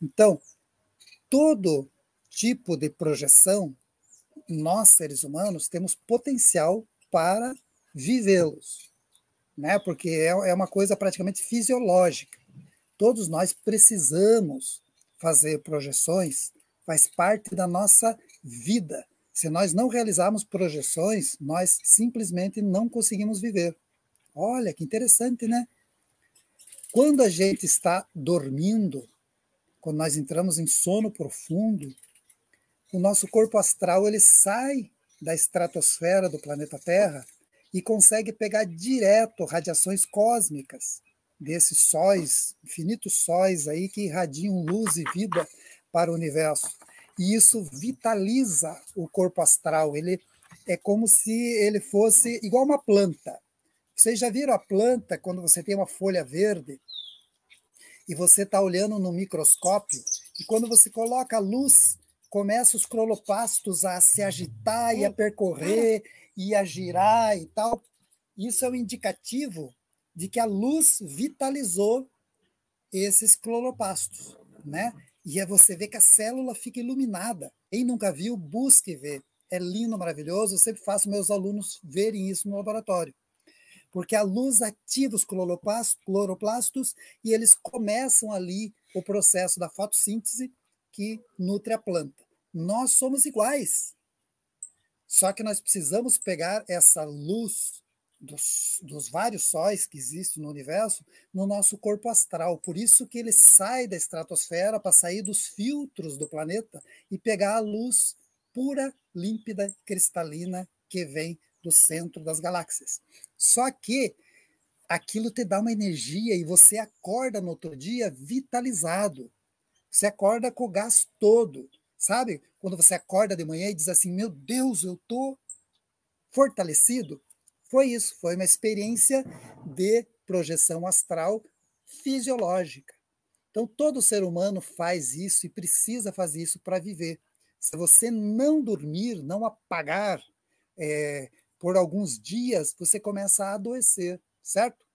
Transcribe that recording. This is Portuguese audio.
Então, todo tipo de projeção, nós seres humanos temos potencial para vivê-los, né? Porque é, é uma coisa praticamente fisiológica. Todos nós precisamos fazer projeções, faz parte da nossa vida. Se nós não realizarmos projeções, nós simplesmente não conseguimos viver. Olha que interessante, né? Quando a gente está dormindo, quando nós entramos em sono profundo, o nosso corpo astral ele sai da estratosfera do planeta Terra e consegue pegar direto radiações cósmicas desses sóis, infinitos sóis aí que irradiam luz e vida para o universo. E isso vitaliza o corpo astral. Ele é como se ele fosse igual uma planta. Vocês já viram a planta quando você tem uma folha verde? e você está olhando no microscópio, e quando você coloca a luz, começa os clolopastos a se agitar e a percorrer e a girar e tal. Isso é um indicativo de que a luz vitalizou esses clolopastos, né? E é você ver que a célula fica iluminada. Quem nunca viu, busque ver. É lindo, maravilhoso. Eu sempre faço meus alunos verem isso no laboratório porque a luz ativa os cloroplastos e eles começam ali o processo da fotossíntese que nutre a planta. Nós somos iguais, só que nós precisamos pegar essa luz dos, dos, vários sóis que existem no universo no nosso corpo astral. Por isso que ele sai da estratosfera para sair dos filtros do planeta e pegar a luz pura, límpida, cristalina que vem do centro das galáxias. Só que aquilo te dá uma energia e você acorda no outro dia vitalizado. Você acorda com o gás todo. Sabe? Quando você acorda de manhã e diz assim: Meu Deus, eu tô fortalecido. Foi isso, foi uma experiência de projeção astral fisiológica. Então, todo ser humano faz isso e precisa fazer isso para viver. Se você não dormir, não apagar, é, por alguns dias, você começa a adoecer, certo?